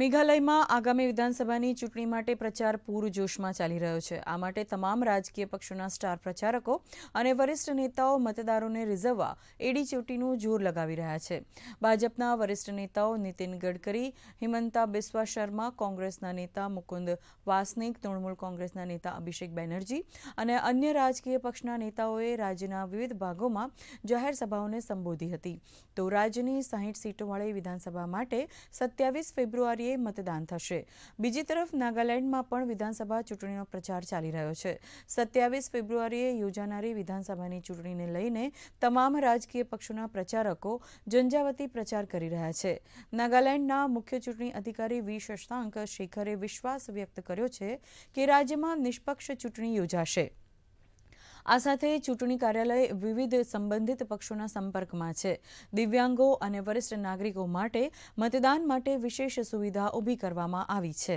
મેઘાલયમાં આગામી વિધાનસભાની ચૂંટણી માટે પ્રચાર પૂરજોશમાં ચાલી રહ્યો છે આ માટે તમામ રાજકીય પક્ષોના સ્ટાર પ્રચારકો અને વરિષ્ઠ નેતાઓ મતદારોને રીઝવવા એડી ચોટીનું જોર લગાવી રહ્યા છે ભાજપના વરિષ્ઠ નેતાઓ નીતિન ગડકરી હિમંતા બિસ્વા શર્મા કોંગ્રેસના નેતા મુકુંદ વાસનિક તૃણમૂલ કોંગ્રેસના નેતા અભિષેક બેનર્જી અને અન્ય રાજકીય પક્ષના નેતાઓએ રાજ્યના વિવિધ ભાગોમાં જાહેર સભાઓને સંબોધી હતી તો રાજ્યની સાહીઠ સીટોવાળી વિધાનસભા માટે સત્યાવીસ ફેબ્રુઆરી ફેબ્રુઆરીએ મતદાન થશે બીજી તરફ નાગાલેન્ડમાં પણ વિધાનસભા ચૂંટણીનો પ્રચાર ચાલી રહ્યો છે સત્યાવીસ ફેબ્રુઆરીએ યોજાનારી વિધાનસભાની ચૂંટણીને લઈને તમામ રાજકીય પક્ષોના પ્રચારકો ઝંઝાવતી પ્રચાર કરી રહ્યા છે નાગાલેન્ડના મુખ્ય ચૂંટણી અધિકારી વી શશાંક શેખરે વિશ્વાસ વ્યક્ત કર્યો છે કે રાજ્યમાં નિષ્પક્ષ ચૂંટણી યોજાશે આ સાથે ચૂંટણી કાર્યાલય વિવિધ સંબંધિત પક્ષોના સંપર્કમાં છે દિવ્યાંગો અને વરિષ્ઠ નાગરિકો માટે મતદાન માટે વિશેષ સુવિધા ઊભી કરવામાં આવી છે